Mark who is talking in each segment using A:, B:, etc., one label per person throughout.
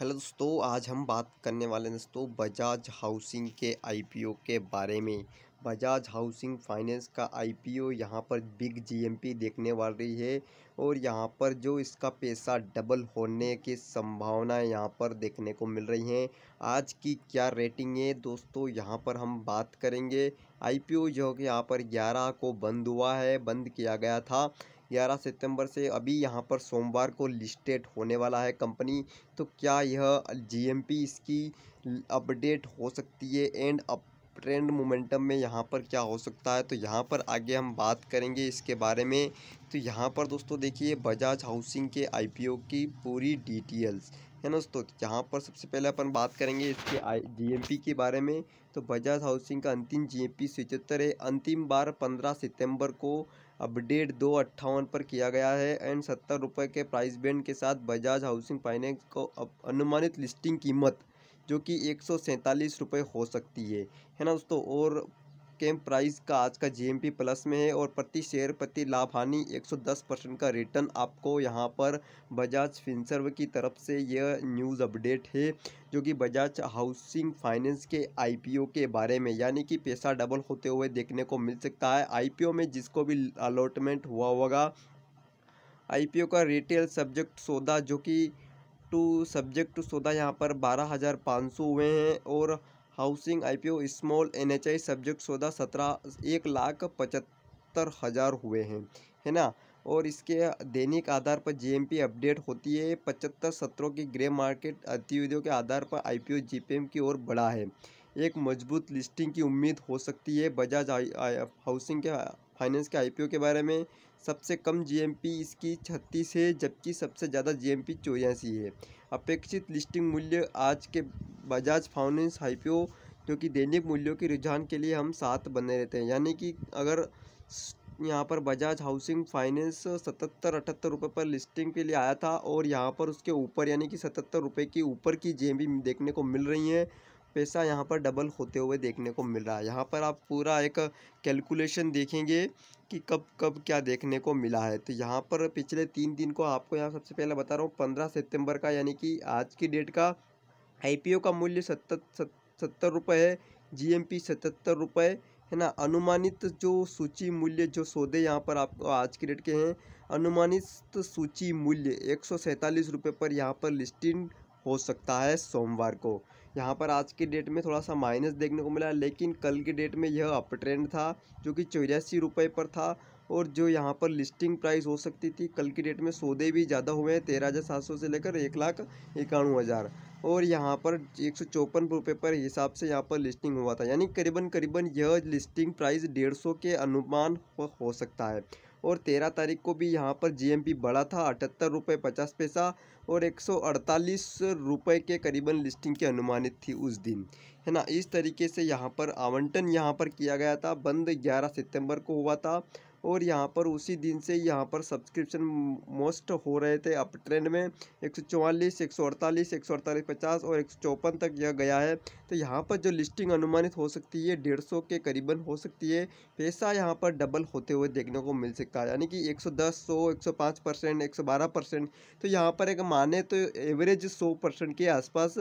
A: hello दोस्तों आज हम बात करने वाले हैं दोस्तों बजाज हाउसिंग के आईपीओ के बारे में बजाज हाउसिंग फाइनेंस का आईपीओ यहाँ पर बिग जीएमपी देखने वाली है और यहाँ पर जो इसका पैसा डबल होने की संभावना यहाँ पर देखने को मिल रही हैं आज की क्या रेटिंग है दोस्तों यहाँ पर हम बात करेंगे आईपीओ जो कि यहाँ पर ग्यारह को बंद हुआ है बंद किया गया था ग्यारह सितंबर से अभी यहाँ पर सोमवार को लिस्टेड होने वाला है कंपनी तो क्या यह जीएमपी इसकी अपडेट हो सकती है एंड अप ट्रेंड मोमेंटम में यहाँ पर क्या हो सकता है तो यहाँ पर आगे हम बात करेंगे इसके बारे में तो यहाँ पर दोस्तों देखिए बजाज हाउसिंग के आईपीओ की पूरी डिटेल्स है ना दोस्तों तो यहाँ पर सबसे पहले अपन बात करेंगे इसके आई जीएमपी के बारे में तो बजाज हाउसिंग का अंतिम जीएमपी एम पी है अंतिम बार पंद्रह सितम्बर को अपडेट दो अट्ठावन पर किया गया है एंड सत्तर रुपये के प्राइस बैंड के साथ बजाज हाउसिंग फाइनेंस को अनुमानित लिस्टिंग कीमत जो कि एक सौ सैंतालीस हो सकती है है ना दोस्तों और केम प्राइस का आज का जीएमपी प्लस में है और प्रति शेयर प्रति लाभ हानि 110 परसेंट का रिटर्न आपको यहाँ पर बजाज फिंसर्व की तरफ से यह न्यूज़ अपडेट है जो कि बजाज हाउसिंग फाइनेंस के आईपीओ के बारे में यानी कि पैसा डबल होते हुए देखने को मिल सकता है आईपीओ में जिसको भी अलॉटमेंट हुआ होगा आई का रिटेल सब्जेक्ट सौदा जो कि टू सब्जेक्ट टू सौदा यहाँ पर बारह हज़ार पाँच सौ हुए हैं और housing IPO small NHI subject सौदा सत्रह एक लाख पचहत्तर हज़ार हुए हैं है ना और इसके दैनिक आधार पर जीएमपी अपडेट होती है पचहत्तर सत्रों की ग्रे मार्केट गतिविधियों के आधार पर आईपीओ जीपीएम की ओर बढ़ा है एक मजबूत लिस्टिंग की उम्मीद हो सकती है बजाज हाउसिंग के फाइनेंस के आईपीओ के बारे में सबसे कम जीएमपी इसकी छत्तीस है जबकि सबसे ज़्यादा जीएमपी एम है अपेक्षित लिस्टिंग मूल्य आज के बजाज फाउनेंस हाइपियो जो कि दैनिक मूल्यों के रुझान के लिए हम साथ बने रहते हैं यानी कि अगर यहाँ पर बजाज हाउसिंग फाइनेंस सतहत्तर अठहत्तर रुपये पर लिस्टिंग के लिए आया था और यहाँ पर उसके ऊपर यानी कि सतहत्तर रुपये के ऊपर की जेम भी देखने को मिल रही है पैसा यहाँ पर डबल होते हुए देखने को मिल रहा है यहाँ पर आप पूरा एक कैलकुलेशन देखेंगे कि कब कब क्या देखने को मिला है तो यहाँ पर पिछले तीन दिन को आपको यहाँ सबसे पहले बता रहा हूँ पंद्रह सितंबर का यानी कि आज की डेट का आईपीओ का मूल्य सत्तर सत्तर रुपये है जीएमपी सतहत्तर रुपये है ना अनुमानित जो सूची मूल्य जो सौदे यहाँ पर आपको आज के डेट के हैं अनुमानित सूची मूल्य एक सौ सैंतालीस रुपये पर यहाँ पर लिस्टिंग हो सकता है सोमवार को यहाँ पर आज की डेट में थोड़ा सा माइनस देखने को मिला लेकिन कल की डेट में यह अप ट्रेंड था जो कि चौरासी रुपये पर था और जो यहाँ पर लिस्टिंग प्राइस हो सकती थी कल की डेट में सौदे भी ज़्यादा हुए हैं तेरह हज़ार सात सौ से लेकर एक लाख इक्यानवे हज़ार और यहाँ पर एक सौ चौपन रुपये पर हिसाब से यहाँ पर लिस्टिंग हुआ था यानी करीबन करीबन यह लिस्टिंग प्राइस डेढ़ सौ के अनुमान हो सकता है और तेरह तारीख को भी यहाँ पर जीएमपी बढ़ा था अठहत्तर रुपये पचास पैसा और एक सौ अड़तालीस रुपये के करीबन लिस्टिंग की अनुमानित थी उस दिन है ना इस तरीके से यहाँ पर आवंटन यहाँ पर किया गया था बंद ग्यारह सितंबर को हुआ था और यहाँ पर उसी दिन से यहाँ पर सब्सक्रिप्शन मोस्ट हो रहे थे अप ट्रेंड में एक सौ चौवालीस एक सौ अड़तालीस एक सौ अड़तालीस पचास और एक सौ चौपन तक यह गया है तो यहाँ पर जो लिस्टिंग अनुमानित हो सकती है डेढ़ सौ के करीबन हो सकती है पैसा यहाँ पर डबल होते हुए देखने को मिल सकता है यानी कि एक सौ दस सौ एक सौ पाँच परसेंट एक सौ बारह परसेंट तो यहाँ पर एक माने तो एवरेज सौ परसेंट के आसपास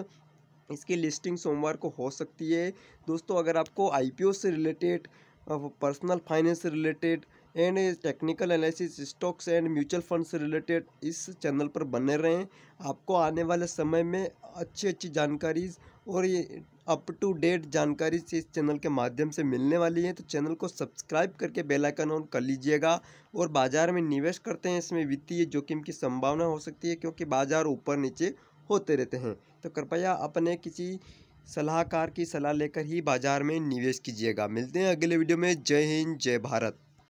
A: इसकी लिस्टिंग सोमवार को हो सकती है दोस्तों अगर आपको आईपीओ से रिलेटेड पर्सनल फाइनेंस से related and technical analysis stocks and mutual funds related इस चैनल पर बने रहें आपको आने वाले समय में अच्छी अच्छी जानकारी और ये अप टू डेट जानकारी इस चैनल के माध्यम से मिलने वाली है तो चैनल को सब्सक्राइब करके बेल आइकन ऑन कर लीजिएगा और बाज़ार में निवेश करते हैं इसमें वित्तीय जोखिम की संभावना हो सकती है क्योंकि बाज़ार ऊपर नीचे होते रहते हैं तो कृपया अपने किसी सलाहकार की सलाह लेकर ही बाज़ार में निवेश कीजिएगा मिलते हैं अगले वीडियो में जय हिंद जय भारत